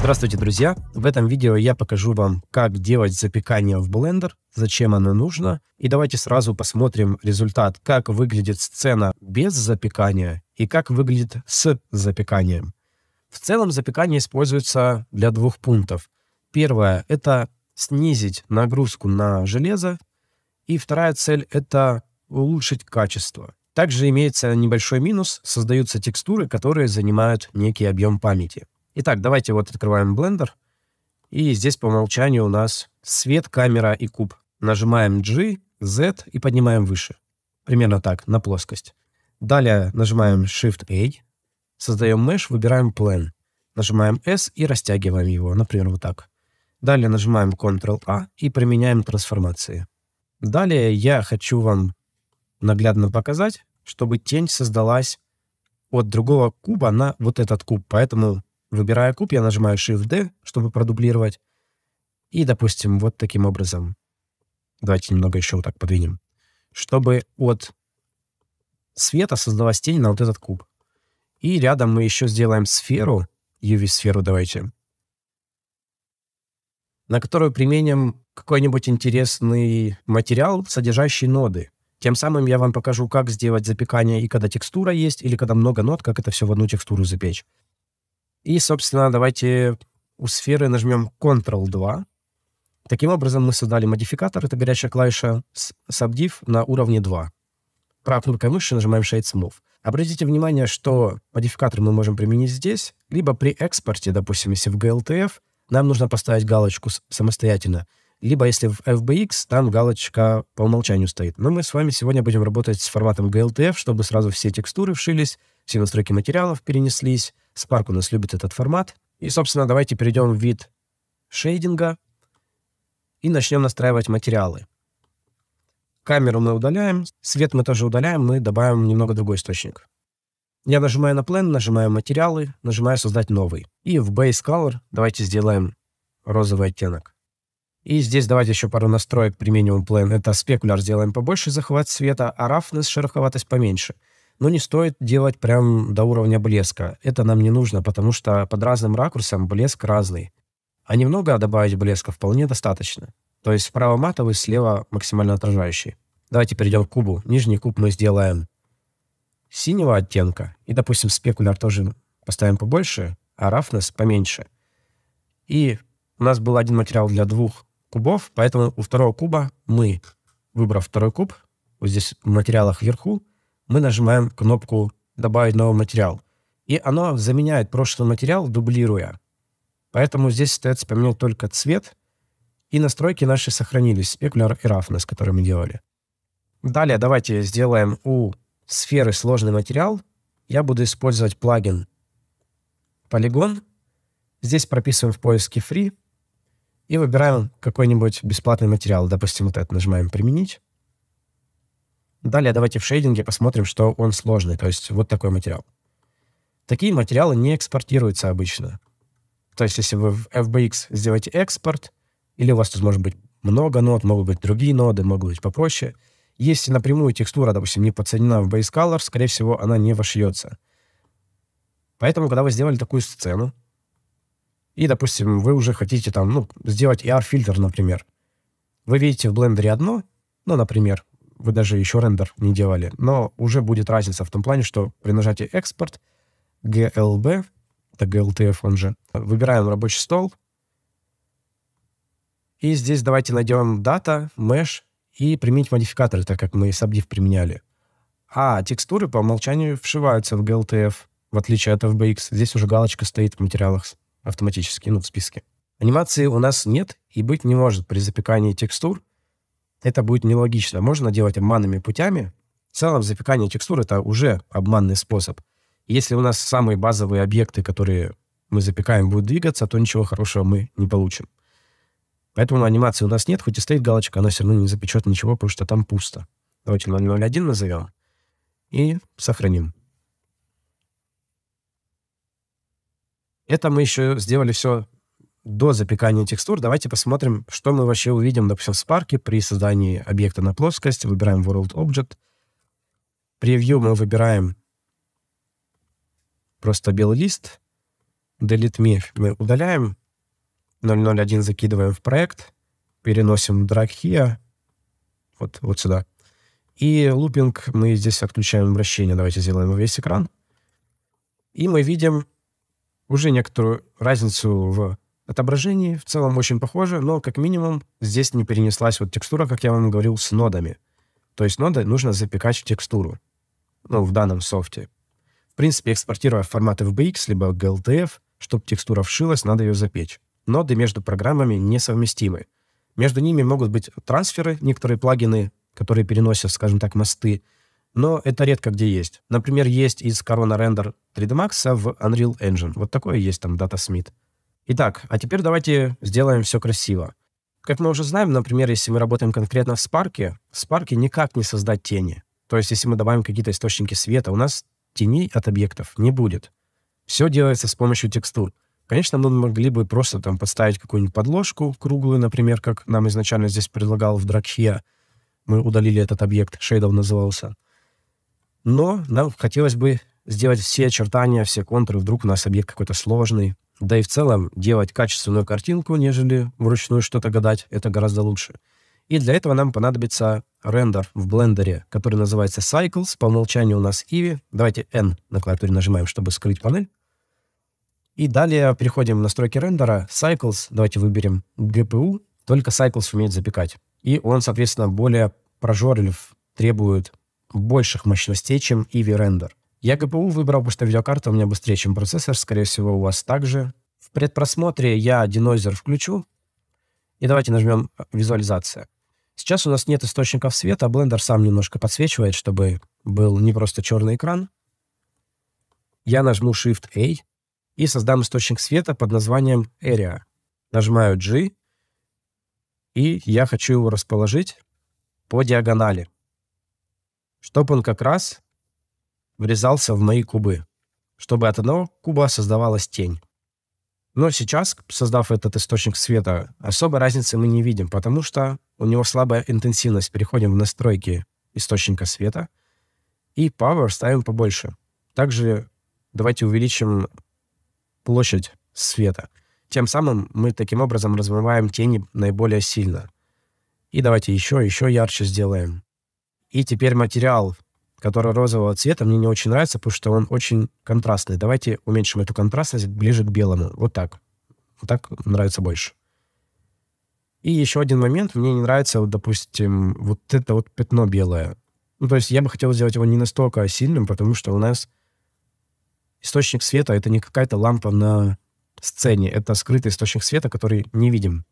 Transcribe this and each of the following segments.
Здравствуйте, друзья! В этом видео я покажу вам, как делать запекание в Blender, зачем оно нужно, и давайте сразу посмотрим результат, как выглядит сцена без запекания и как выглядит с запеканием. В целом запекание используется для двух пунктов. Первое — это снизить нагрузку на железо, и вторая цель — это улучшить качество. Также имеется небольшой минус — создаются текстуры, которые занимают некий объем памяти. Итак, давайте вот открываем Blender. И здесь по умолчанию у нас свет, камера и куб. Нажимаем G, Z и поднимаем выше. Примерно так, на плоскость. Далее нажимаем Shift-A, создаем mesh, выбираем Plan. Нажимаем S и растягиваем его, например, вот так. Далее нажимаем Ctrl-A и применяем трансформации. Далее я хочу вам наглядно показать, чтобы тень создалась от другого куба на вот этот куб. Поэтому Выбирая куб, я нажимаю Shift-D, чтобы продублировать. И, допустим, вот таким образом. Давайте немного еще вот так подвинем. Чтобы от света создалась тень на вот этот куб. И рядом мы еще сделаем сферу, UV-сферу давайте, на которую применим какой-нибудь интересный материал, содержащий ноды. Тем самым я вам покажу, как сделать запекание и когда текстура есть, или когда много нод, как это все в одну текстуру запечь. И, собственно, давайте у сферы нажмем Ctrl-2. Таким образом, мы создали модификатор, это горячая клавиша Subdiv на уровне 2. Правой кнопкой мыши нажимаем Shade Smooth. Обратите внимание, что модификатор мы можем применить здесь, либо при экспорте, допустим, если в GLTF, нам нужно поставить галочку самостоятельно – либо если в FBX, там галочка по умолчанию стоит. Но мы с вами сегодня будем работать с форматом GLTF, чтобы сразу все текстуры вшились, все настройки материалов перенеслись. Spark у нас любит этот формат. И, собственно, давайте перейдем в вид шейдинга и начнем настраивать материалы. Камеру мы удаляем, свет мы тоже удаляем, мы добавим немного другой источник. Я нажимаю на план, нажимаю материалы, нажимаю создать новый. И в Base Color давайте сделаем розовый оттенок. И здесь давайте еще пару настроек применим плен. Это спекуляр сделаем побольше захват света, а рафнес шероховатость поменьше. Но не стоит делать прям до уровня блеска. Это нам не нужно, потому что под разным ракурсом блеск разный. А немного добавить блеска вполне достаточно. То есть справа матовый, слева максимально отражающий. Давайте перейдем к кубу. Нижний куб мы сделаем синего оттенка. И, допустим, спекуляр тоже поставим побольше, а рафнес поменьше. И у нас был один материал для двух кубов, поэтому у второго куба мы, выбрав второй куб, вот здесь в материалах вверху, мы нажимаем кнопку «Добавить новый материал». И оно заменяет прошлый материал, дублируя. Поэтому здесь остается поменять только цвет, и настройки наши сохранились, Specular и Roughness, которые мы делали. Далее давайте сделаем у сферы сложный материал. Я буду использовать плагин полигон. Здесь прописываем в поиске Free, и выбираем какой-нибудь бесплатный материал. Допустим, вот это нажимаем «Применить». Далее давайте в шейдинге посмотрим, что он сложный, то есть вот такой материал. Такие материалы не экспортируются обычно. То есть если вы в FBX сделаете экспорт, или у вас тут может быть много нод, могут быть другие ноды, могут быть попроще. Если напрямую текстура, допустим, не подсоединена в Base Color, скорее всего, она не вошьется. Поэтому, когда вы сделали такую сцену, и, допустим, вы уже хотите там, ну, сделать ar e фильтр например. Вы видите в блендере одно, ну, например, вы даже еще рендер не делали, но уже будет разница в том плане, что при нажатии «Экспорт», «GLB», это «GLTF» он же, выбираем рабочий стол, и здесь давайте найдем Data «Mesh» и применить модификаторы, так как мы сабдив применяли. А текстуры по умолчанию вшиваются в GLTF, в отличие от FBX. Здесь уже галочка стоит в материалах автоматически, ну, в списке. Анимации у нас нет и быть не может при запекании текстур. Это будет нелогично. Можно делать обманными путями. В целом, запекание текстур — это уже обманный способ. Если у нас самые базовые объекты, которые мы запекаем, будут двигаться, то ничего хорошего мы не получим. Поэтому анимации у нас нет, хоть и стоит галочка, она все равно не запечет ничего, потому что там пусто. Давайте 001 назовем и сохраним. Это мы еще сделали все до запекания текстур. Давайте посмотрим, что мы вообще увидим, допустим, в Spark при создании объекта на плоскость. Выбираем World Object. Превью мы выбираем просто белый лист. Delete Me мы удаляем. 001 закидываем в проект. Переносим Drag Here. Вот, вот сюда. И лупинг мы здесь отключаем вращение. Давайте сделаем весь экран. И мы видим уже некоторую разницу в отображении. В целом очень похоже, но как минимум здесь не перенеслась вот текстура, как я вам говорил, с нодами. То есть ноды нужно запекать в текстуру. Ну, в данном софте. В принципе, экспортируя форматы FBX, либо GLTF, чтобы текстура вшилась, надо ее запечь. Ноды между программами несовместимы. Между ними могут быть трансферы, некоторые плагины, которые переносят, скажем так, мосты, но это редко где есть. Например, есть из Corona Render 3D Max в Unreal Engine. Вот такое есть там Data Smith. Итак, а теперь давайте сделаем все красиво. Как мы уже знаем, например, если мы работаем конкретно в Spark, в Spark никак не создать тени. То есть, если мы добавим какие-то источники света, у нас теней от объектов не будет. Все делается с помощью текстур. Конечно, мы могли бы просто там подставить какую-нибудь подложку круглую, например, как нам изначально здесь предлагал в Дракхе. Мы удалили этот объект, Shadow назывался. Но нам хотелось бы сделать все очертания, все контуры. Вдруг у нас объект какой-то сложный. Да и в целом делать качественную картинку, нежели вручную что-то гадать, это гораздо лучше. И для этого нам понадобится рендер в блендере, который называется Cycles. По умолчанию у нас Eevee. Давайте N на клавиатуре нажимаем, чтобы скрыть панель. И далее переходим в настройки рендера. Cycles, давайте выберем GPU. Только Cycles умеет запекать. И он, соответственно, более прожорлив, требует больших мощностей, чем EV Render. Я GPU выбрал, потому что видеокарта у меня быстрее, чем процессор, скорее всего, у вас также. В предпросмотре я динозер включу, и давайте нажмем э, «Визуализация». Сейчас у нас нет источников света, Blender а сам немножко подсвечивает, чтобы был не просто черный экран. Я нажму Shift-A и создам источник света под названием Area. Нажимаю G, и я хочу его расположить по диагонали чтобы он как раз врезался в мои кубы, чтобы от одного куба создавалась тень. Но сейчас, создав этот источник света, особой разницы мы не видим, потому что у него слабая интенсивность. Переходим в настройки источника света и power ставим побольше. Также давайте увеличим площадь света. Тем самым мы таким образом размываем тени наиболее сильно. И давайте еще, еще ярче сделаем. И теперь материал, который розового цвета, мне не очень нравится, потому что он очень контрастный. Давайте уменьшим эту контрастность ближе к белому. Вот так. Вот так нравится больше. И еще один момент. Мне не нравится, вот, допустим, вот это вот пятно белое. Ну, то есть я бы хотел сделать его не настолько сильным, потому что у нас источник света — это не какая-то лампа на сцене. Это скрытый источник света, который не видим.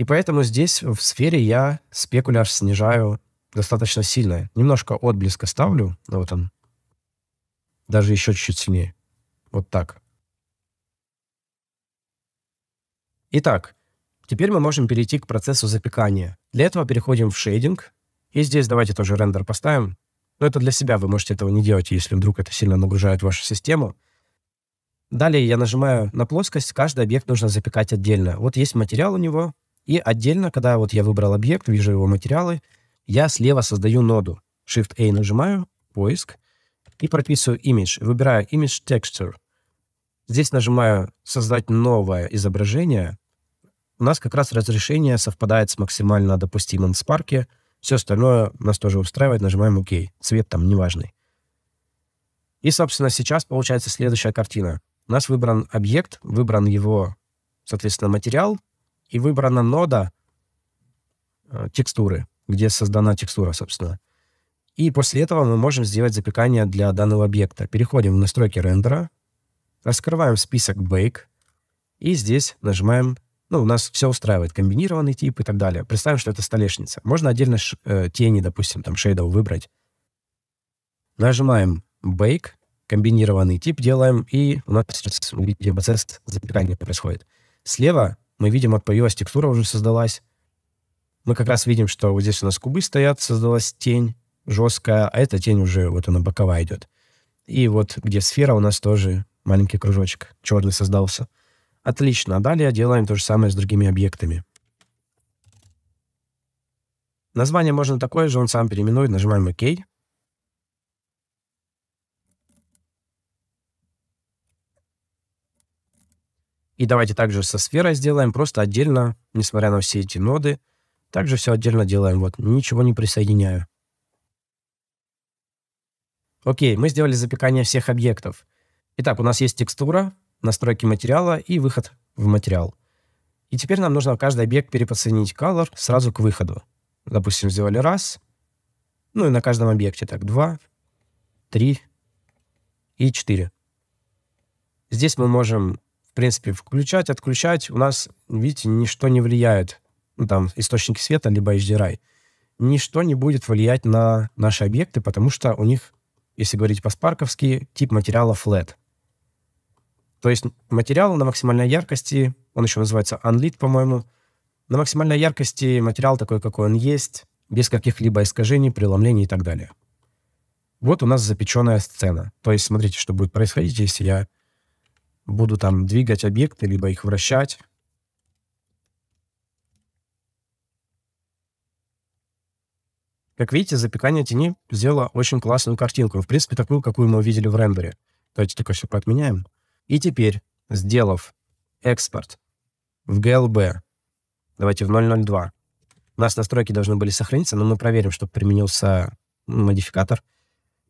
И поэтому здесь в сфере я спекуляж снижаю достаточно сильно. Немножко отблеска ставлю, ну, вот он. Даже еще чуть-чуть сильнее. Вот так. Итак, теперь мы можем перейти к процессу запекания. Для этого переходим в шейдинг. И здесь давайте тоже рендер поставим. Но это для себя, вы можете этого не делать, если вдруг это сильно нагружает вашу систему. Далее я нажимаю на плоскость, каждый объект нужно запекать отдельно. Вот есть материал у него, и отдельно, когда вот я выбрал объект, вижу его материалы, я слева создаю ноду. Shift-A нажимаю, поиск, и прописываю image. Выбираю image texture. Здесь нажимаю «Создать новое изображение». У нас как раз разрешение совпадает с максимально допустимым в спарке. Все остальное нас тоже устраивает. Нажимаем «Ок». Цвет там неважный. И, собственно, сейчас получается следующая картина. У нас выбран объект, выбран его, соответственно, материал, и выбрана нода э, текстуры, где создана текстура, собственно. И после этого мы можем сделать запекание для данного объекта. Переходим в настройки рендера, раскрываем список Bake, и здесь нажимаем, ну, у нас все устраивает, комбинированный тип и так далее. Представим, что это столешница. Можно отдельно э, тени, допустим, там, шейдов выбрать. Нажимаем Bake, комбинированный тип делаем, и у нас сейчас увидите процесс запекания происходит. Слева мы видим, вот появилась текстура уже создалась. Мы как раз видим, что вот здесь у нас кубы стоят, создалась тень жесткая, а эта тень уже вот она боковая идет. И вот где сфера у нас тоже маленький кружочек черный создался. Отлично. А далее делаем то же самое с другими объектами. Название можно такое же, он сам переименует. Нажимаем ОК. И давайте также со сферой сделаем, просто отдельно, несмотря на все эти ноды. Также все отдельно делаем, вот, ничего не присоединяю. Окей, мы сделали запекание всех объектов. Итак, у нас есть текстура, настройки материала и выход в материал. И теперь нам нужно каждый объект переподсоединить color сразу к выходу. Допустим, сделали раз, ну и на каждом объекте так, два, три и четыре. Здесь мы можем принципе, включать, отключать, у нас, видите, ничто не влияет. Ну, там, источники света, либо HDRI. Ничто не будет влиять на наши объекты, потому что у них, если говорить по-спарковски, тип материала flat. То есть материал на максимальной яркости, он еще называется unlit, по-моему, на максимальной яркости материал такой, какой он есть, без каких-либо искажений, преломлений и так далее. Вот у нас запеченная сцена. То есть смотрите, что будет происходить, если я буду там двигать объекты, либо их вращать. Как видите, запекание тени сделало очень классную картинку. В принципе, такую, какую мы увидели в рендере. Давайте только все поотменяем. И теперь, сделав экспорт в GLB, давайте в 0.02, у нас настройки должны были сохраниться, но мы проверим, чтобы применился модификатор,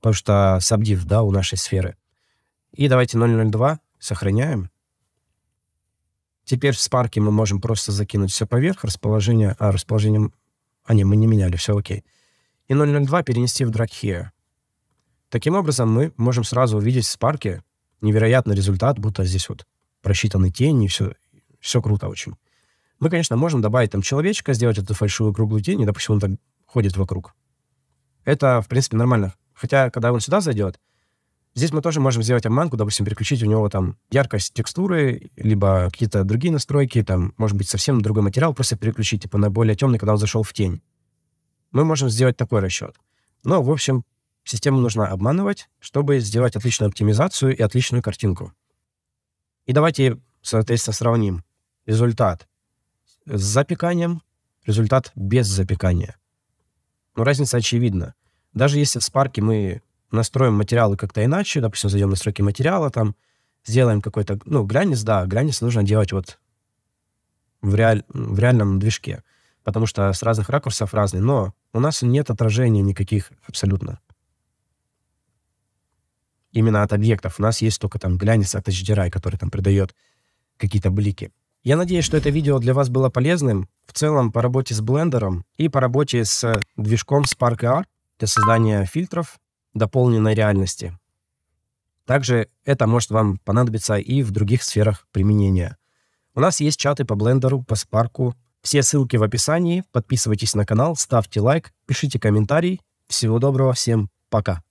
потому что сабдив, да, у нашей сферы. И давайте 0.02 Сохраняем. Теперь в спарке мы можем просто закинуть все поверх. расположения, А, расположением... А, не, мы не меняли, все окей. И 0.02 перенести в drag here. Таким образом, мы можем сразу увидеть в спарке невероятный результат, будто здесь вот просчитаны тени, и все, все круто очень. Мы, конечно, можем добавить там человечка, сделать эту фальшивую круглую тень, и, допустим, он там ходит вокруг. Это, в принципе, нормально. Хотя, когда он сюда зайдет, Здесь мы тоже можем сделать обманку, допустим, переключить у него там яркость текстуры, либо какие-то другие настройки, там, может быть, совсем другой материал просто переключить, типа, на более темный, когда он зашел в тень. Мы можем сделать такой расчет. Но, в общем, систему нужно обманывать, чтобы сделать отличную оптимизацию и отличную картинку. И давайте, соответственно, сравним результат с запеканием, результат без запекания. Но ну, разница очевидна. Даже если в Spark мы настроим материалы как-то иначе, допустим, зайдем настройки материала, там, сделаем какой-то, ну, глянец, да, глянец нужно делать вот в, реаль, в реальном движке, потому что с разных ракурсов разные, но у нас нет отражений никаких абсолютно. Именно от объектов. У нас есть только там глянец а от HDRI, который там придает какие-то блики. Я надеюсь, что это видео для вас было полезным. В целом по работе с блендером и по работе с движком Spark AR для создания фильтров дополненной реальности. Также это может вам понадобиться и в других сферах применения. У нас есть чаты по блендеру, по спарку. Все ссылки в описании. Подписывайтесь на канал, ставьте лайк, пишите комментарий. Всего доброго, всем пока.